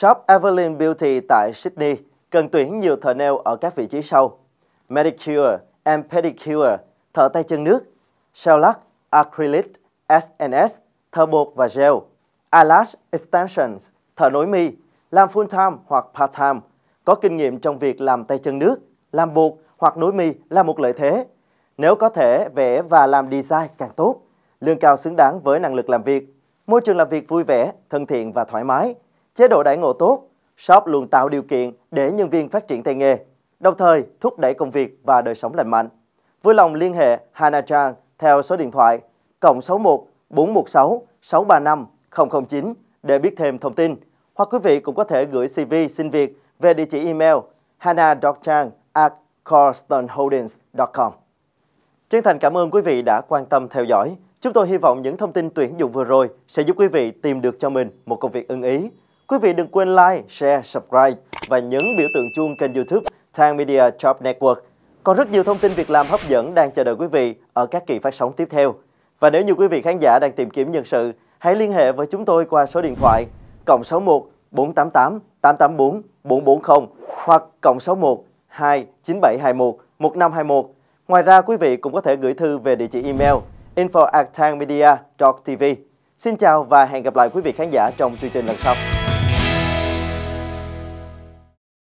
Shop Evelyn Beauty tại Sydney cần tuyển nhiều thợ nail ở các vị trí sau. Medicure and Pedicure, thợ tay chân nước, Shell Lack, Acrylic, SNS, thợ bột và gel, Eyelash Extensions, thợ nối mi, làm full time hoặc part time, có kinh nghiệm trong việc làm tay chân nước, làm bột hoặc nối mi là một lợi thế. Nếu có thể vẽ và làm design càng tốt, lương cao xứng đáng với năng lực làm việc, môi trường làm việc vui vẻ, thân thiện và thoải mái, chế độ đãi ngộ tốt, shop luôn tạo điều kiện để nhân viên phát triển tay nghề, đồng thời thúc đẩy công việc và đời sống lành mạnh. Vui lòng liên hệ Hana Trang theo số điện thoại cộng 61 416 635 009 để biết thêm thông tin. Hoặc quý vị cũng có thể gửi CV xin việc về địa chỉ email hana.trang at com Chân thành cảm ơn quý vị đã quan tâm theo dõi. Chúng tôi hy vọng những thông tin tuyển dụng vừa rồi sẽ giúp quý vị tìm được cho mình một công việc ưng ý. Quý vị đừng quên like, share, subscribe và nhấn biểu tượng chuông kênh youtube Time Media Job Network. Còn rất nhiều thông tin việc làm hấp dẫn đang chờ đợi quý vị ở các kỳ phát sóng tiếp theo. Và nếu như quý vị khán giả đang tìm kiếm nhân sự, hãy liên hệ với chúng tôi qua số điện thoại cộng 61 488 884 440 hoặc cộng 61 29721 1521. Ngoài ra quý vị cũng có thể gửi thư về địa chỉ email info info@tangmedia.tv. Xin chào và hẹn gặp lại quý vị khán giả trong chương trình lần sau.